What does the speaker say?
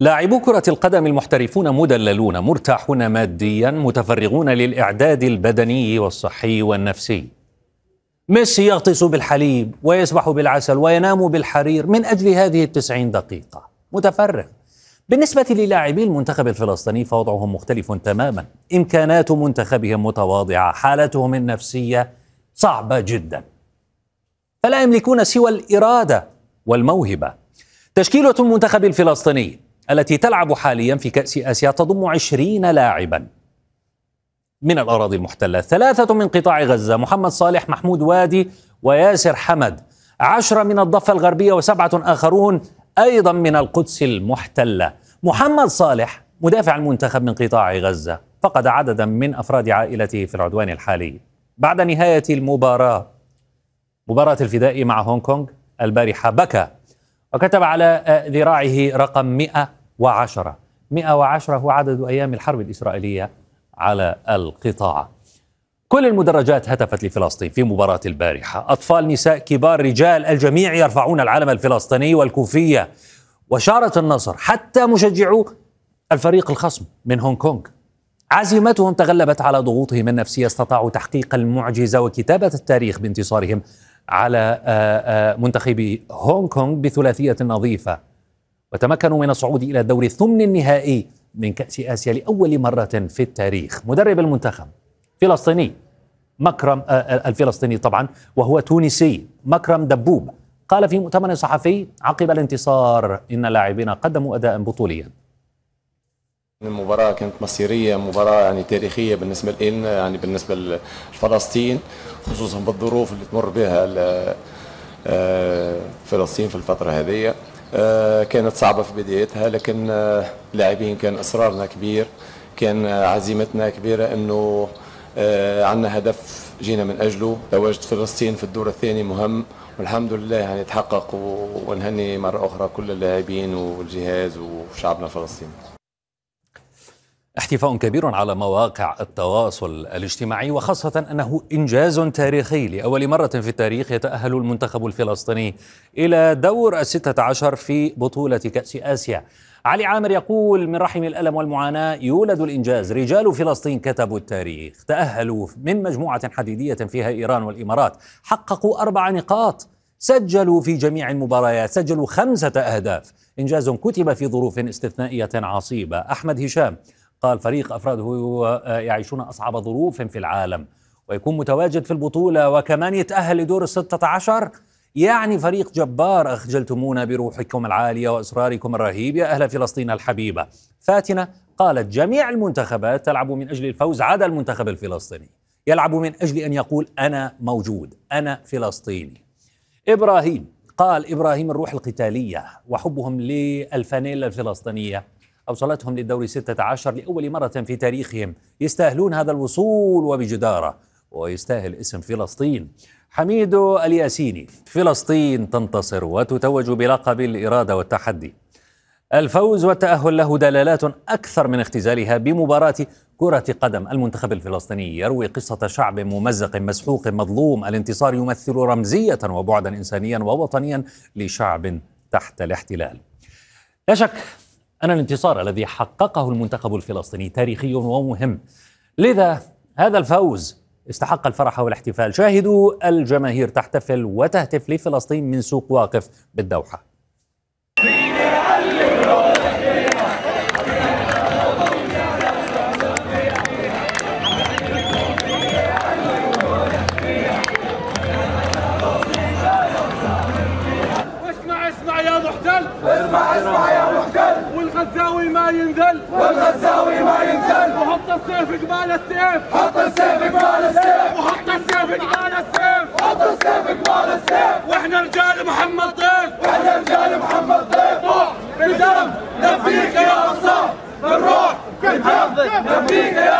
لاعبو كرة القدم المحترفون مدللون مرتاحون ماديا متفرغون للإعداد البدني والصحي والنفسي ميسي يغطس بالحليب ويسبح بالعسل وينام بالحرير من أجل هذه التسعين دقيقة متفرغ بالنسبة للاعبي المنتخب الفلسطيني فوضعهم مختلف تماما إمكانات منتخبهم متواضعة حالتهم النفسية صعبة جدا فلا يملكون سوى الإرادة والموهبة تشكيلة المنتخب الفلسطيني التي تلعب حاليا في كأس آسيا تضم عشرين لاعبا من الأراضي المحتلة ثلاثة من قطاع غزة محمد صالح محمود وادي وياسر حمد عشرة من الضفة الغربية وسبعة آخرون أيضا من القدس المحتلة محمد صالح مدافع المنتخب من قطاع غزة فقد عددا من أفراد عائلته في العدوان الحالي بعد نهاية المباراة مباراة الفداء مع هونغ كونغ البارحة بكى وكتب على ذراعه رقم 100 110 وعشرة هو عدد أيام الحرب الإسرائيلية على القطاع كل المدرجات هتفت لفلسطين في مباراة البارحة أطفال نساء كبار رجال الجميع يرفعون العلم الفلسطيني والكوفية وشارة النصر حتى مشجعو الفريق الخصم من هونغ كونغ عزيمتهم تغلبت على ضغوطهم النفسية استطاعوا تحقيق المعجزة وكتابة التاريخ بانتصارهم على آه، آه، منتخب هونغ كونغ بثلاثية نظيفة وتمكنوا من الصعود إلى الدور الثمن النهائي من كأس آسيا لأول مرة في التاريخ مدرب المنتخب فلسطيني مكرم آه، آه، الفلسطيني طبعا وهو تونسي مكرم دبوب قال في مؤتمر صحفي عقب الانتصار إن اللاعبين قدموا أداء بطوليا المباراة كانت مصيرية مباراة يعني تاريخية بالنسبة لنا يعني بالنسبة لفلسطين خصوصا بالظروف اللي تمر بها آه، فلسطين في الفترة هذه آه، كانت صعبة في بدايتها لكن آه، لاعبين كان إصرارنا كبير كان آه، عزيمتنا كبيرة أنه عندنا هدف جينا من أجله تواجد فلسطين في الدور الثاني مهم والحمد لله يعني تحقق ونهني مرة أخرى كل اللاعبين والجهاز وشعبنا الفلسطيني احتفاء كبير على مواقع التواصل الاجتماعي وخاصة أنه إنجاز تاريخي لأول مرة في التاريخ يتأهل المنتخب الفلسطيني إلى دور الستة عشر في بطولة كأس آسيا علي عامر يقول من رحم الألم والمعاناة يولد الإنجاز رجال فلسطين كتبوا التاريخ تأهلوا من مجموعة حديدية فيها إيران والإمارات حققوا أربع نقاط سجلوا في جميع المباريات سجلوا خمسة أهداف إنجاز كتب في ظروف استثنائية عصيبة أحمد هشام قال فريق أفراده آه، يعيشون أصعب ظروف في العالم ويكون متواجد في البطولة وكمان يتأهل لدور الستة عشر يعني فريق جبار أخجلتمونا بروحكم العالية وإصراركم الرهيب يا أهل فلسطين الحبيبة فاتنة قالت جميع المنتخبات تلعب من أجل الفوز عدا المنتخب الفلسطيني يلعب من أجل أن يقول أنا موجود أنا فلسطيني إبراهيم قال إبراهيم الروح القتالية وحبهم للفانيلا الفلسطينية أوصلتهم للدور 16 لأول مرة في تاريخهم يستاهلون هذا الوصول وبجدارة ويستاهل اسم فلسطين حميد الياسيني فلسطين تنتصر وتتوج بلقب الإرادة والتحدي الفوز والتأهل له دلالات أكثر من اختزالها بمباراة كرة قدم المنتخب الفلسطيني يروي قصة شعب ممزق مسحوق مظلوم الانتصار يمثل رمزية وبعدا إنسانيا ووطنيا لشعب تحت الاحتلال لا شك أن الانتصار الذي حققه المنتخب الفلسطيني تاريخي ومهم لذا هذا الفوز استحق الفرح والاحتفال شاهدوا الجماهير تحتفل وتهتف لفلسطين من سوق واقف بالدوحة والغزاوي ما ينذل والغزاوي ما ينذل وحط السيف قبال السيف حط السيف قبال السيف وحط السيف قبال السيف حط السيف قبال السيف واحنا رجال محمد ضيف واحنا رجال محمد ضيف بالدم نفيك يا انصار بالروح بالدم نفيك يا